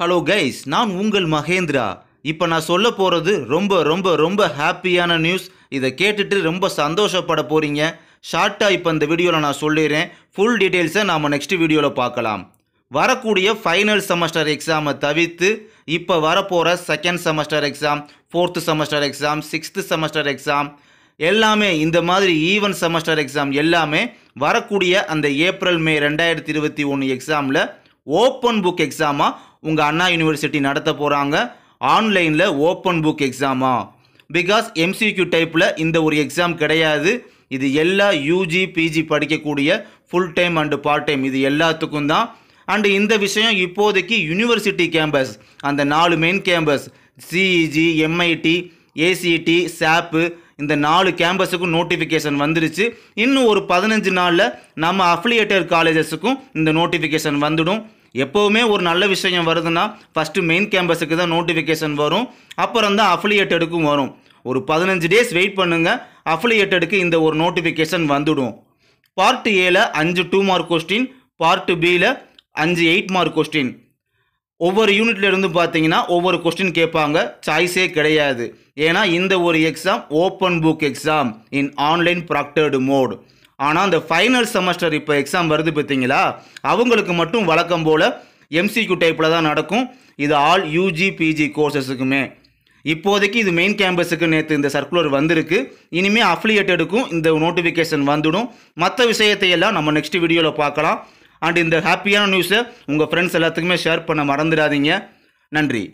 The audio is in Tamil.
ஹலோ கைஸ் நான் உங்கள் மகேந்திரா இப்போ நான் சொல்ல போகிறது ரொம்ப ரொம்ப ரொம்ப ஹாப்பியான நியூஸ் இதை கேட்டுட்டு ரொம்ப சந்தோஷப்பட போகிறீங்க ஷார்ட்டாக இப்போ இந்த வீடியோவில் நான் சொல்லிடுறேன் ஃபுல் டீட்டெயில்ஸை நாம் நெக்ஸ்ட் வீடியோவில் பார்க்கலாம் வரக்கூடிய ஃபைனல் செமஸ்டர் எக்ஸாமை தவிர்த்து இப்போ வரப்போகிற second semester exam fourth semester exam sixth semester exam எல்லாமே இந்த மாதிரி ஈவன் செமஸ்டர் எக்ஸாம் எல்லாமே வரக்கூடிய அந்த ஏப்ரல் மே ரெண்டாயிரத்தி இருபத்தி ஒன்று எக்ஸாமில் ஓப்பன் புக் எக்ஸாமாக உங்கள் அண்ணா யூனிவர்சிட்டி நடத்த போகிறாங்க ஆன்லைனில் ஓப்பன் புக் எக்ஸாமா பிகாஸ் எம்சிக்யூ டைப்பில் இந்த ஒரு எக்ஸாம் கிடையாது இது எல்லா யூஜி பிஜி படிக்கக்கூடிய full time and part time இது எல்லாத்துக்கும் தான் அண்டு இந்த விஷயம் இப்போதைக்கு யூனிவர்சிட்டி கேம்பஸ் அந்த நாலு main campus CEG MIT ACT SAP இந்த நாலு கேம்பஸுக்கும் நோட்டிஃபிகேஷன் வந்துருச்சு இன்னும் ஒரு பதினஞ்சு நாளில் நம்ம அஃபிலியேட்டர் காலேஜஸுக்கும் இந்த நோட்டிஃபிகேஷன் வந்துடும் எப்போவுமே ஒரு நல்ல விஷயம் வருதுன்னா ஃபஸ்ட்டு மெயின் கேம்பஸுக்கு தான் நோட்டிஃபிகேஷன் வரும் அப்புறம் தான் அஃபிலியேட்டடுக்கும் வரும் ஒரு பதினஞ்சு டேஸ் வெயிட் பண்ணுங்கள் அஃபிலியேட்டடுக்கு இந்த ஒரு நோட்டிஃபிகேஷன் வந்துடும் பார்ட் ஏல அஞ்சு டூ மார்க் கொஸ்டின் பார்ட் பியில் அஞ்சு எயிட் மார்க் கொஸ்டின் ஒவ்வொரு யூனிட்ல இருந்து பார்த்தீங்கன்னா ஒவ்வொரு கொஸ்டின் கேட்பாங்க சாய்ஸே கிடையாது ஏன்னா இந்த ஒரு exam open book exam in online proctored mode ஆனால் அந்த ஃபைனல் செமஸ்டர் இப்போ எக்ஸாம் வருது பார்த்தீங்களா அவங்களுக்கு மட்டும் வழக்கம் போல் எம்சிக்யூ டைப்பில் தான் நடக்கும் இது ஆல் யூஜி பிஜி கோர்சஸுக்குமே இப்போதைக்கு இது மெயின் கேம்பஸுக்கு நேற்று இந்த சர்க்குலர் வந்திருக்கு இனிமேல் அஃபிலியேட்டடுக்கும் இந்த நோட்டிஃபிகேஷன் வந்துடும் மற்ற விஷயத்தையெல்லாம் நம்ம நெக்ஸ்ட் வீடியோவில் பார்க்கலாம் அண்ட் இந்த ஹாப்பியான நியூஸை உங்கள் ஃப்ரெண்ட்ஸ் எல்லாத்துக்குமே ஷேர் பண்ண மறந்துடாதீங்க நன்றி